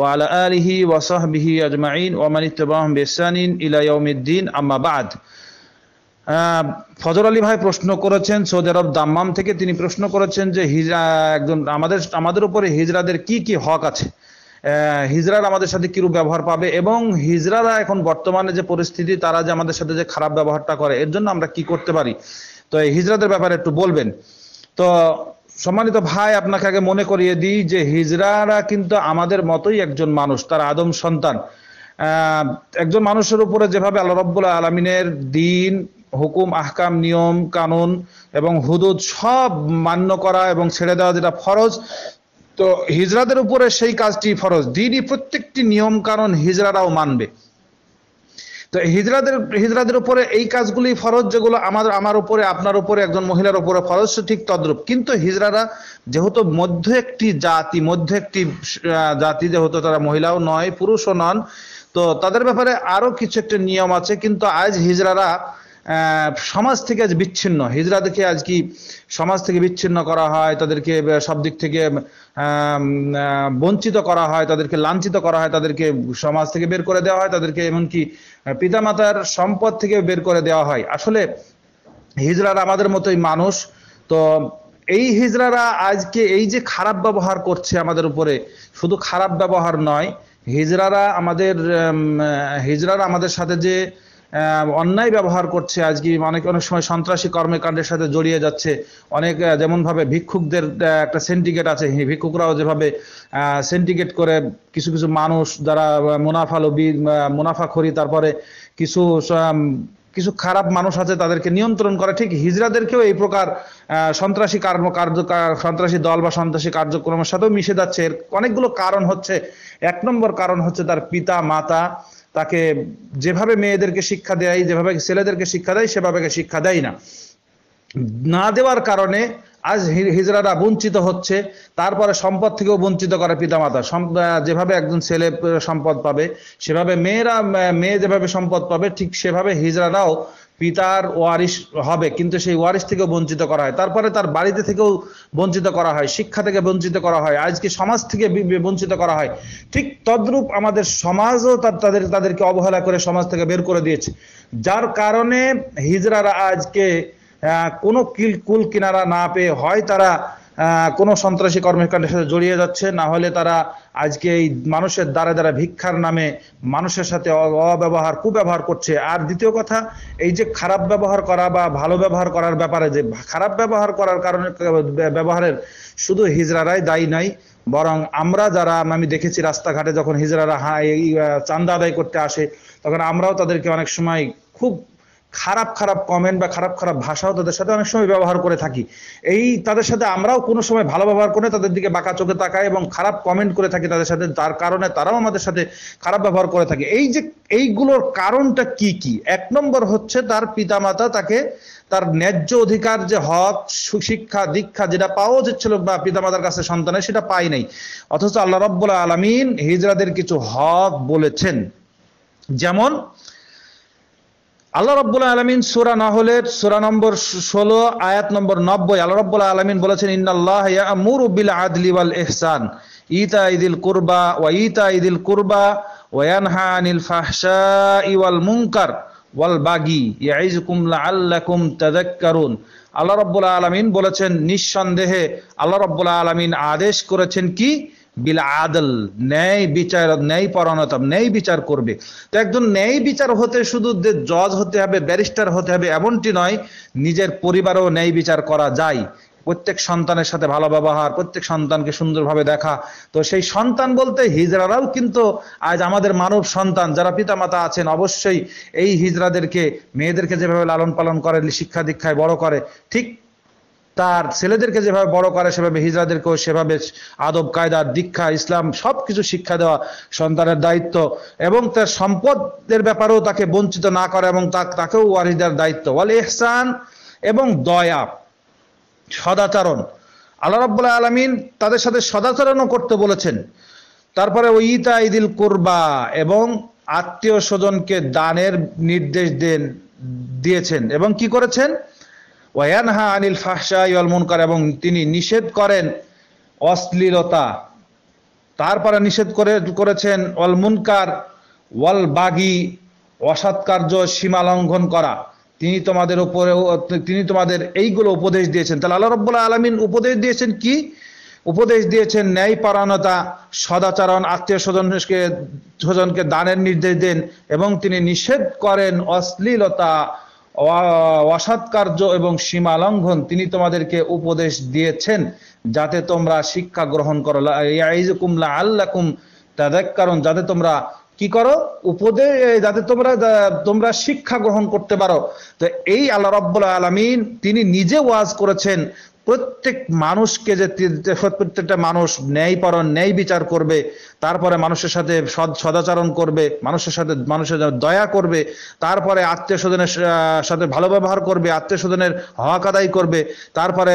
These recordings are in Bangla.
ওয়ালা আলিহি ওয়াসাহবিহি আজমাইন ওয়ামান ইতবাহম বেসানিন ইলা ইয়ৌমিদ্দিন আম্মা বাদ ফজর আলী ভাই প্রশ্ন করেছেন সৌদি আরব দাম্মাম থেকে তিনি প্রশ্ন করেছেন যে হিজরা একজন আমাদের আমাদের উপরে হিজরাদের কি কি হক আছে হিজরার আমাদের সাথে কিরূপ ব্যবহার পাবে এবং হিজরারা এখন বর্তমানে যে পরিস্থিতি তারা যে আমাদের সাথে যে খারাপ ব্যবহারটা করে এর জন্য আমরা কি করতে পারি তো এই হিজরাদের ব্যাপারে একটু বলবেন তো সম্মানিত ভাই আপনাকে আগে মনে করিয়ে দিই যে হিজরারা কিন্তু আমাদের মতোই একজন মানুষ তার আদম সন্তান একজন মানুষের উপরে যেভাবে আল্লাহ রব্বুল্লা আলমিনের দিন হুকুম আহকাম নিয়ম কানুন এবং হুদুদ সব মান্য করা এবং ছেড়ে দেওয়া যেটা ফরজ তো হিজরাদের উপরে সেই কাজটি ফরজ দিনই প্রত্যেকটি নিয়ম কানুন হিজরারাও মানবে তো হিজরাদের হিজরাদের উপরে এই কাজগুলি ফরজ যেগুলো আমাদের আমার উপরে আপনার উপরে একজন মহিলার উপরে ফরজ ঠিক তদ্রূপ কিন্তু হিজরারা যেহেতু মধ্য একটি জাতি মধ্য একটি জাতি যেহেতু তারা মহিলাও নয় পুরুষও নন তো তাদের ব্যাপারে আরো কিছু একটা নিয়ম আছে কিন্তু আজ হিজরারা সমাজ থেকে আজ বিচ্ছিন্ন হিজরাদেরকে আজ কি সমাজ থেকে বিচ্ছিন্ন করা হয় তাদেরকে সব দিক থেকে বঞ্চিত করা হয় তাদেরকে লাঞ্ছিত করা হয় তাদেরকে সমাজ থেকে বের করে দেওয়া হয় তাদেরকে এমনকি পিতামাতার সম্পদ থেকে বের করে দেওয়া হয় আসলে হিজরারা আমাদের মতোই মানুষ তো এই হিজরারা আজকে এই যে খারাপ ব্যবহার করছে আমাদের উপরে শুধু খারাপ ব্যবহার নয় হিজরারা আমাদের হিজরারা আমাদের সাথে যে অন্যায় ব্যবহার করছে আজকে অনেক অনেক সময় সন্ত্রাসী কর্মকাণ্ডের সাথে জড়িয়ে যাচ্ছে অনেক যেমনভাবে ভিক্ষুকদের একটা সেন্টিকেট আছে ভিক্ষুকরাও যেভাবে সিন্ডিকেট করে কিছু কিছু মানুষ যারা মুনাফা লোভী মুনাফাখরি তারপরে কিছু কিছু খারাপ মানুষ আছে তাদেরকে নিয়ন্ত্রণ করে ঠিক হিজড়াদেরকেও এই প্রকার সন্ত্রাসী কর্ম কার্য সন্ত্রাসী দল বা সন্ত্রাসী কার্যক্রমের সাথেও মিশে যাচ্ছে এর অনেকগুলো কারণ হচ্ছে এক নম্বর কারণ হচ্ছে তার পিতা মাতা তাকে যেভাবে মেয়েদেরকে শিক্ষা দেয় যেভাবে ছেলেদেরকে শিক্ষা দেয় সেভাবে শিক্ষা দেয় না না দেওয়ার কারণে আজ হিজড়ারা বঞ্চিত হচ্ছে তারপরে সম্পদ থেকেও বঞ্চিত করে পিতামাতা যেভাবে একজন ছেলে সম্পদ পাবে সেভাবে মেয়েরা মেয়ে যেভাবে সম্পদ পাবে ঠিক সেভাবে হিজড়ারাও পিতার ওয়ারিস হবে কিন্তু সেই ওয়ারিস থেকেও বঞ্চিত করা হয় তারপরে তার বাড়িতে থেকেও বঞ্চিত করা হয় শিক্ষা থেকে বঞ্চিত করা হয় আজকে সমাজ থেকে বঞ্চিত করা হয় ঠিক তদ্রূপ আমাদের সমাজও তাদের তাদেরকে অবহেলা করে সমাজ থেকে বের করে দিয়েছে যার কারণে হিজড়ারা আজকে কোনো কিল কুল কিনারা না পেয়ে হয় তারা কোনো সন্ত্রাসী কর্মকাণ্ডের সাথে জড়িয়ে যাচ্ছে না হলে তারা আজকে এই মানুষের দ্বারা দ্বারা ভিক্ষার নামে মানুষের সাথে অব্যবহার কুব্যবহার করছে আর দ্বিতীয় কথা এই যে খারাপ ব্যবহার করা বা ভালো ব্যবহার করার ব্যাপারে যে খারাপ ব্যবহার করার কারণে ব্যবহারের শুধু হিজরারাই দায়ী নাই বরং আমরা যারা আমি দেখেছি রাস্তাঘাটে যখন হিজরারা চান্দা আদায় করতে আসে তখন আমরাও তাদেরকে অনেক সময় খুব খারাপ খারাপ কমেন্ট বা খারাপ খারাপ ভাষাও তাদের সাথে অনেক সময় ব্যবহার করে থাকি এই তাদের সাথে আমরাও কোনো সময় ভালো ব্যবহার করে তাদের দিকে বাঁকা চোখে তাকাই এবং খারাপ কমেন্ট করে থাকি তাদের সাথে তার কারণে তারাও আমাদের সাথে খারাপ ব্যবহার করে থাকে এই যে এইগুলোর কারণটা কি কি এক নম্বর হচ্ছে তার পিতামাতা তাকে তার ন্যায্য অধিকার যে হক সুশিক্ষা দীক্ষা যেটা পাওয়া যাচ্ছিল বা পিতামাতার কাছে সন্তানের সেটা পাই নাই অথচ আল্লাহ রব্বুল আলমিন হিজরাদের কিছু হক বলেছেন যেমন আল্লাহ রব্বুল আলমিন সুরা নাহলের সুরা নম্বর ষোলো আয়াত নম্বর নব্বই আল্লাহ রব্বুল আলমিন বলেছেন ইন্নাল্লাহ ইয়ামুরু বিল আদলি ওয়াল এহসান ইতা ইদিল কুরবা ওয়া ইতা ইদিল কুরবা ওয়া ইয়ানহা আনিল ফাহশাই ওয়াল মুনকার ওয়াল বাগি ইয়াইজুকুম লাআল্লাকুম তাযাক্কারুন আল্লাহ রব্বুল আলমিন বলেছেন নিঃসন্দেহে আল্লাহ রব্বুল আলমিন আদেশ করেছেন কি বিল আদল ন্যায় বিচার ন্যায় পরাণতা ন্যায় বিচার করবে তো একজন ন্যায় বিচার হতে শুধু যে জজ হতে হবে ব্যারিস্টার হতে হবে এমনটি নয় নিজের পরিবারেও ন্যায় বিচার করা যায় প্রত্যেক সন্তানের সাথে ভালো ব্যবহার প্রত্যেক সন্তানকে সুন্দরভাবে দেখা তো সেই সন্তান বলতে হিজরারাও কিন্তু আজ আমাদের মানব সন্তান যারা পিতামাতা আছেন অবশ্যই এই হিজরাদেরকে মেয়েদেরকে যেভাবে লালন পালন করে শিক্ষা দীক্ষায় বড় করে ঠিক তার ছেলেদেরকে যেভাবে বড় করে সেভাবে হিজাদেরকেও সেভাবে আদব কায়দা দীক্ষা ইসলাম সব কিছু শিক্ষা দেওয়া সন্তানের দায়িত্ব এবং তার সম্পদের ব্যাপারেও তাকে বঞ্চিত না করা এবং তাকেও ওয়ারিস দেওয়ার দায়িত্ব বলে এহসান এবং দয়া সদাচরণ আল্লাহ রাবুল্লাহ আলমিন তাদের সাথে সদাচরণও করতে বলেছেন তারপরে ওই ইতা ইদিল কুরবা এবং আত্মীয় স্বজনকে দানের নির্দেশ দেন দিয়েছেন এবং কি করেছেন ওয়ানহা আনিল ফাহসা ইয়াল মুনকার এবং তিনি নিষেধ করেন অশ্লীলতা তারপরে নিষেধ করে করেছেন অলমুনকার মুনকার ওয়াল বাগি অসৎ কার্য সীমা লঙ্ঘন করা তিনি তোমাদের উপরে তিনি তোমাদের এইগুলো উপদেশ দিয়েছেন তাহলে আল্লাহ রব্বুল্লাহ আলমিন উপদেশ দিয়েছেন কি উপদেশ দিয়েছেন ন্যায়পরায়ণতা সদাচরণ আত্মীয় স্বজনকে স্বজনকে দানের নির্দেশ দেন এবং তিনি নিষেধ করেন অশ্লীলতা অসাৎকার্য এবং সীমা লঙ্ঘন তিনি তোমাদেরকে উপদেশ দিয়েছেন যাতে তোমরা শিক্ষা গ্রহণ করো কুমলা আল্লাকুম তাদের কারণ যাতে তোমরা কি করো উপদেশ যাতে তোমরা তোমরা শিক্ষা গ্রহণ করতে পারো তো এই আল্লাহ রব্বুল আলমিন তিনি নিজে ওয়াজ করেছেন প্রত্যেক মানুষকে যে প্রত্যেকটা মানুষ ন্যায়পরণ ন্যায় বিচার করবে তারপরে মানুষের সাথে সদ সদাচরণ করবে মানুষের সাথে মানুষের দয়া করবে তারপরে আত্মীয় স্বজনের সাথে ভালো ব্যবহার করবে আত্মীয় স্বজনের হক আদায় করবে তারপরে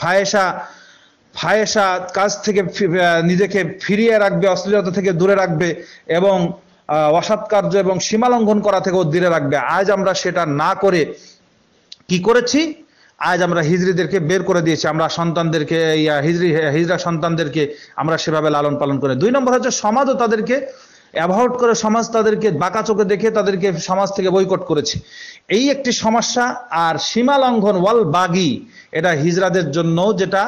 ফায়েসা ফায়েসা কাজ থেকে নিজেকে ফিরিয়ে রাখবে অশ্লীলতা থেকে দূরে রাখবে এবং অসৎ কার্য এবং সীমালঙ্ঘন করা থেকেও দূরে রাখবে আজ আমরা সেটা না করে কি করেছি আজ আমরা হিজড়িদেরকে বের করে দিয়েছি আমরা সন্তানদেরকে ইয়া হিজড়ি হিজড়া সন্তানদেরকে আমরা সেভাবে লালন পালন করে দুই নম্বর হচ্ছে সমাজও তাদেরকে অ্যাভয়েড করে সমাজ তাদেরকে বাঁকা চোখে দেখে তাদেরকে সমাজ থেকে বৈকট করেছে এই একটি সমস্যা আর সীমা লঙ্ঘন ওয়াল বাগি এটা হিজড়াদের জন্য যেটা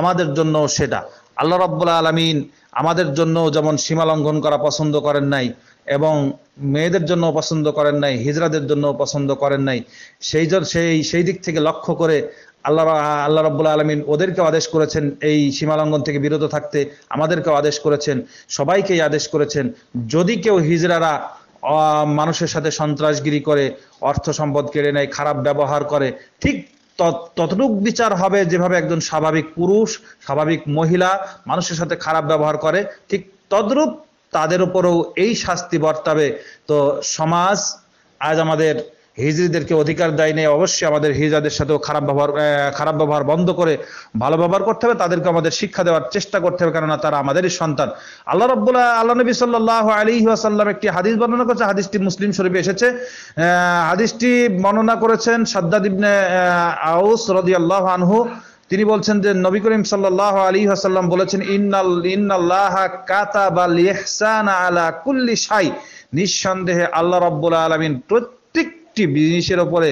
আমাদের জন্য সেটা আল্লাহ রব্বুল আলমিন আমাদের জন্য যেমন সীমা লঙ্ঘন করা পছন্দ করেন নাই এবং মেয়েদের জন্য পছন্দ করেন নাই হিজরাদের জন্য পছন্দ করেন নাই সেই সেই সেই দিক থেকে লক্ষ্য করে আল্লাহ আল্লাহ রব্বুল আলমিন ওদেরকেও আদেশ করেছেন এই সীমালঙ্ঘন থেকে বিরত থাকতে আমাদেরকেও আদেশ করেছেন সবাইকেই আদেশ করেছেন যদি কেউ হিজরারা মানুষের সাথে সন্ত্রাসগিরি করে অর্থ সম্পদ কেড়ে নেয় খারাপ ব্যবহার করে ঠিক ততটুক বিচার হবে যেভাবে একজন স্বাভাবিক পুরুষ স্বাভাবিক মহিলা মানুষের সাথে খারাপ ব্যবহার করে ঠিক তদ্রূপ তাদের উপরেও এই শাস্তি বর্তাবে তো সমাজ আজ আমাদের হিজড়িদেরকে অধিকার দেয় নেই অবশ্যই আমাদের হিজাদের সাথেও খারাপ ব্যবহার খারাপ ব্যবহার বন্ধ করে ভালো ব্যবহার করতে হবে তাদেরকে আমাদের শিক্ষা দেওয়ার চেষ্টা করতে হবে কেননা তারা আমাদেরই সন্তান আল্লাহ রব্বুল্লাহ আল্লাহ নবী সাল্লাহ আলী আসাল্লাম একটি হাদিস বর্ণনা করেছে হাদিসটি মুসলিম শরীফে এসেছে হাদিসটি বর্ণনা করেছেন সাদ্দাদ ইবনে আউস রদি আল্লাহ আনহু তিনি বলছেন যে নবী করিম সাল্লাহ আলী আসাল্লাম বলেছেন ইন্নাল ইন্নাল্লাহ কাতা বা আলা কুল্লি শাই নিঃসন্দেহে আল্লাহ রব্বুল আলমিন প্রত্যেক প্রত্যেকটি জিনিসের ওপরে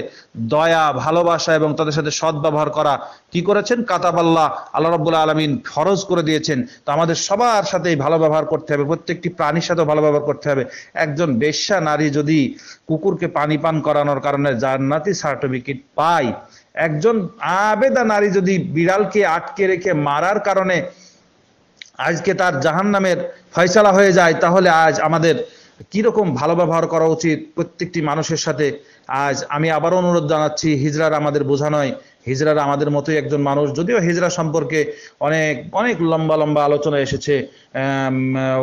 দয়া ভালোবাসা এবং তাদের সাথে সদ্ব্যবহার করা কি করেছেন কাতাবাল্লাহ আল্লাহ রব্বুল্লা আলমিন ফরজ করে দিয়েছেন তো আমাদের সবার সাথেই ভালো ব্যবহার করতে হবে প্রত্যেকটি প্রাণীর সাথে ভালো ব্যবহার করতে হবে একজন বেশ্যা নারী যদি কুকুরকে পানি পান করানোর কারণে জান্নাতি সার্টিফিকেট পায় একজন আবেদা নারী যদি বিড়ালকে আটকে রেখে মারার কারণে আজকে তার জাহান নামের ফয়সালা হয়ে যায় তাহলে আজ আমাদের কিরকম ভালো ব্যবহার করা উচিত প্রত্যেকটি মানুষের সাথে আজ আমি আবার অনুরোধ জানাচ্ছি হিজরার আমাদের বোঝা নয় হিজরার আমাদের মতোই একজন মানুষ যদিও হিজরা সম্পর্কে অনেক অনেক লম্বা লম্বা আলোচনা এসেছে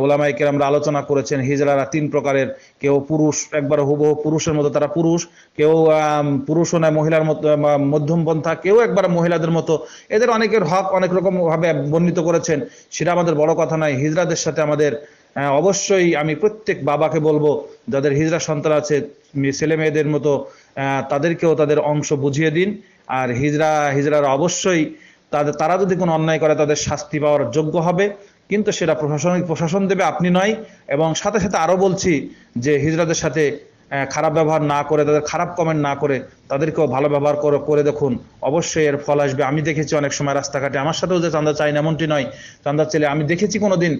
ওলামাই কেরামরা আলোচনা করেছেন হিজরারা তিন প্রকারের কেউ পুরুষ একবার হুবহু পুরুষের মতো তারা পুরুষ কেউ পুরুষও নয় মহিলার মতো মধ্যমপন্থা কেউ একবার মহিলাদের মতো এদের অনেকের হক অনেক রকমভাবে বর্ণিত করেছেন সেটা আমাদের বড় কথা নয় হিজরাদের সাথে আমাদের হ্যাঁ, অবশ্যই আমি প্রত্যেক বাবাকে বলবো যাদের হিজরা সন্তান আছে ছেলে মেয়েদের মতো তাদেরকেও তাদের অংশ বুঝিয়ে দিন আর হিজরা হিজরারা অবশ্যই তাদের তারা যদি কোনো অন্যায় করে তাদের শাস্তি পাওয়ার যোগ্য হবে কিন্তু সেটা প্রশাসনিক প্রশাসন দেবে আপনি নয় এবং সাথে সাথে আরও বলছি যে হিজরাদের সাথে খারাপ ব্যবহার না করে তাদের খারাপ কমেন্ট না করে তাদেরকেও ভালো ব্যবহার করে করে দেখুন অবশ্যই এর ফল আসবে আমি দেখেছি অনেক সময় রাস্তাঘাটে আমার সাথেও যে চান্দা চাই না এমনটি নয় চান্দার চেলে আমি দেখেছি কোনো দিন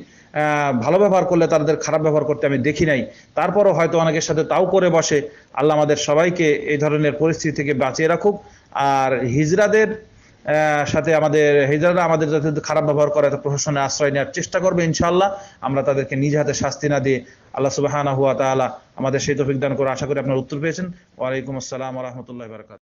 ভালো ব্যবহার করলে তাদের খারাপ ব্যবহার করতে আমি দেখি নাই তারপরও হয়তো অনেকের সাথে তাও করে বসে আল্লাহ আমাদের সবাইকে এই ধরনের পরিস্থিতি থেকে বাঁচিয়ে রাখুক আর হিজরাদের সাথে আমাদের হেজারা আমাদের যাতে খারাপ ব্যবহার করে তা প্রশাসনে আশ্রয় নেওয়ার চেষ্টা করবে ইনশাল্লাহ আমরা তাদেরকে নিজ হাতে শাস্তি না দিয়ে আল্লাহ সুবাহানা হুয়া আমাদের সেই তফিক দান করে আশা করি আপনার উত্তর পেয়েছেন ওয়ালাইকুম আসসালাম রহমতুল্লাহ বারকাত